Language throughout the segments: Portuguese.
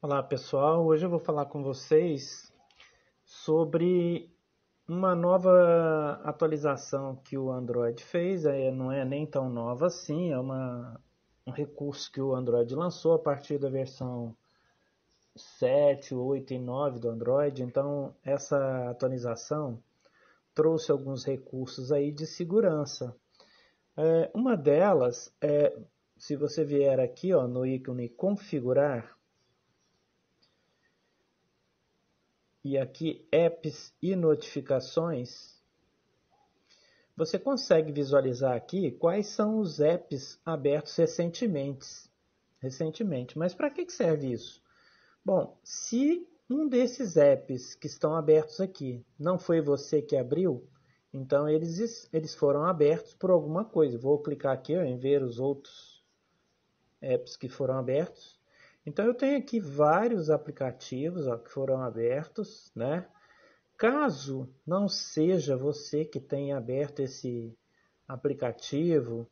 Olá pessoal, hoje eu vou falar com vocês sobre uma nova atualização que o Android fez, é, não é nem tão nova assim, é uma, um recurso que o Android lançou a partir da versão 7, 8 e 9 do Android, então essa atualização trouxe alguns recursos aí de segurança. É, uma delas é, se você vier aqui ó, no ícone configurar, e aqui apps e notificações, você consegue visualizar aqui quais são os apps abertos recentemente. recentemente. Mas para que serve isso? Bom, se um desses apps que estão abertos aqui não foi você que abriu, então eles, eles foram abertos por alguma coisa. Vou clicar aqui ó, em ver os outros apps que foram abertos. Então eu tenho aqui vários aplicativos ó, que foram abertos, né? Caso não seja você que tenha aberto esse aplicativo,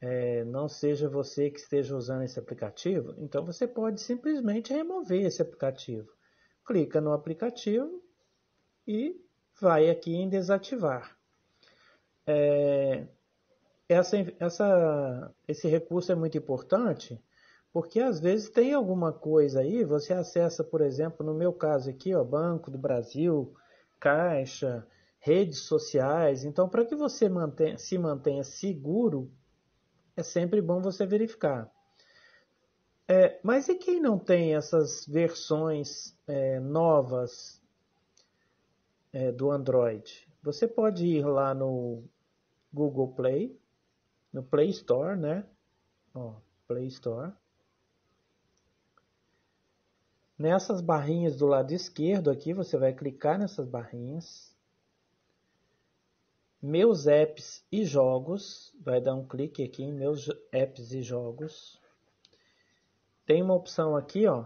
é, não seja você que esteja usando esse aplicativo, então você pode simplesmente remover esse aplicativo. Clica no aplicativo e vai aqui em desativar. É, essa, essa, esse recurso é muito importante porque às vezes tem alguma coisa aí, você acessa, por exemplo, no meu caso aqui, ó, Banco do Brasil, Caixa, redes sociais. Então, para que você mantenha, se mantenha seguro, é sempre bom você verificar. É, mas e quem não tem essas versões é, novas é, do Android? Você pode ir lá no Google Play, no Play Store, né? Ó, Play Store. Nessas barrinhas do lado esquerdo aqui, você vai clicar nessas barrinhas. Meus apps e jogos, vai dar um clique aqui em meus apps e jogos. Tem uma opção aqui, ó,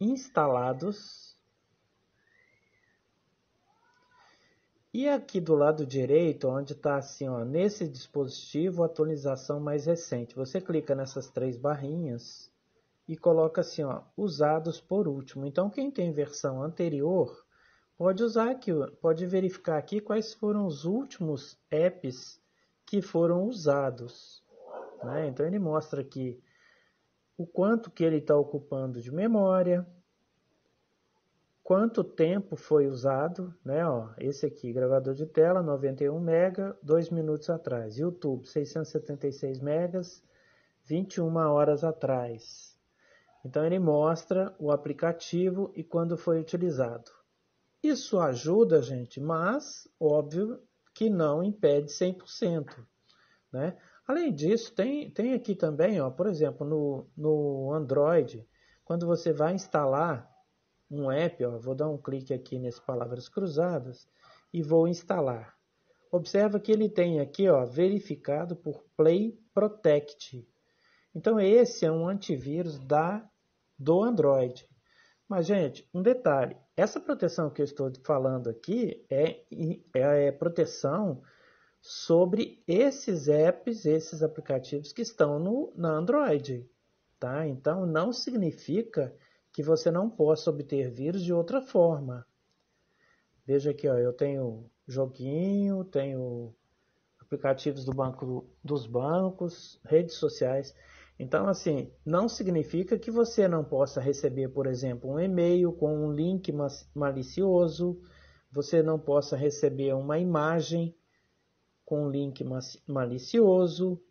instalados. E aqui do lado direito, onde está assim, ó, nesse dispositivo, atualização mais recente. Você clica nessas três barrinhas e coloca assim, ó, usados por último. Então, quem tem versão anterior pode usar aqui, pode verificar aqui quais foram os últimos apps que foram usados. Né? Então, ele mostra aqui o quanto que ele está ocupando de memória, quanto tempo foi usado, né? Ó, esse aqui, gravador de tela, 91 MB, 2 minutos atrás. YouTube, 676 megas, 21 horas atrás. Então ele mostra o aplicativo e quando foi utilizado. Isso ajuda, gente, mas óbvio que não impede 100%. Né? Além disso, tem, tem aqui também, ó, por exemplo, no, no Android, quando você vai instalar um app, ó, vou dar um clique aqui nesse palavras cruzadas e vou instalar. Observa que ele tem aqui, ó, verificado por Play Protect. Então esse é um antivírus da do Android. Mas, gente, um detalhe: essa proteção que eu estou falando aqui é, é, é proteção sobre esses apps, esses aplicativos que estão no na Android, tá? Então não significa que você não possa obter vírus de outra forma. Veja aqui, ó, eu tenho joguinho, tenho aplicativos do banco dos bancos, redes sociais. Então, assim, não significa que você não possa receber, por exemplo, um e-mail com um link malicioso, você não possa receber uma imagem com um link malicioso.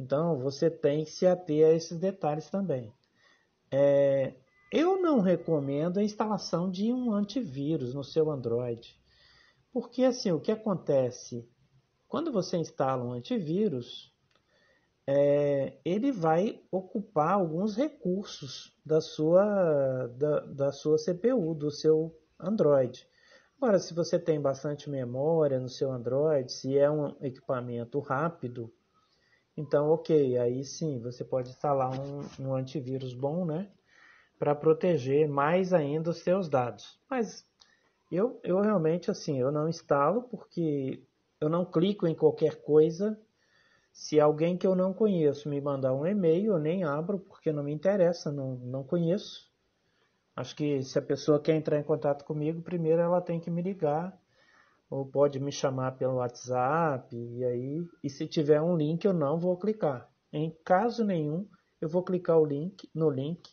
Então, você tem que se ater a esses detalhes também. É, eu não recomendo a instalação de um antivírus no seu Android. Porque, assim, o que acontece? Quando você instala um antivírus, é, ele vai ocupar alguns recursos da sua, da, da sua CPU, do seu Android. Agora, se você tem bastante memória no seu Android, se é um equipamento rápido, então ok, aí sim você pode instalar um, um antivírus bom, né? Para proteger mais ainda os seus dados. Mas eu, eu realmente assim, eu não instalo porque eu não clico em qualquer coisa se alguém que eu não conheço me mandar um e-mail, eu nem abro porque não me interessa, não, não conheço. Acho que se a pessoa quer entrar em contato comigo, primeiro ela tem que me ligar ou pode me chamar pelo WhatsApp e aí e se tiver um link eu não vou clicar. Em caso nenhum eu vou clicar o link no link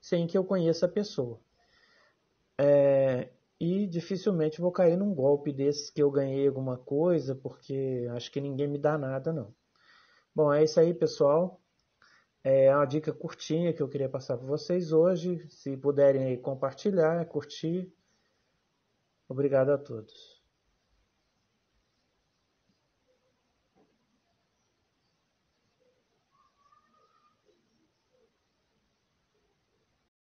sem que eu conheça a pessoa. É, e dificilmente vou cair num golpe desses que eu ganhei alguma coisa porque acho que ninguém me dá nada não. Bom, é isso aí, pessoal. É uma dica curtinha que eu queria passar para vocês hoje. Se puderem compartilhar, curtir. Obrigado a todos.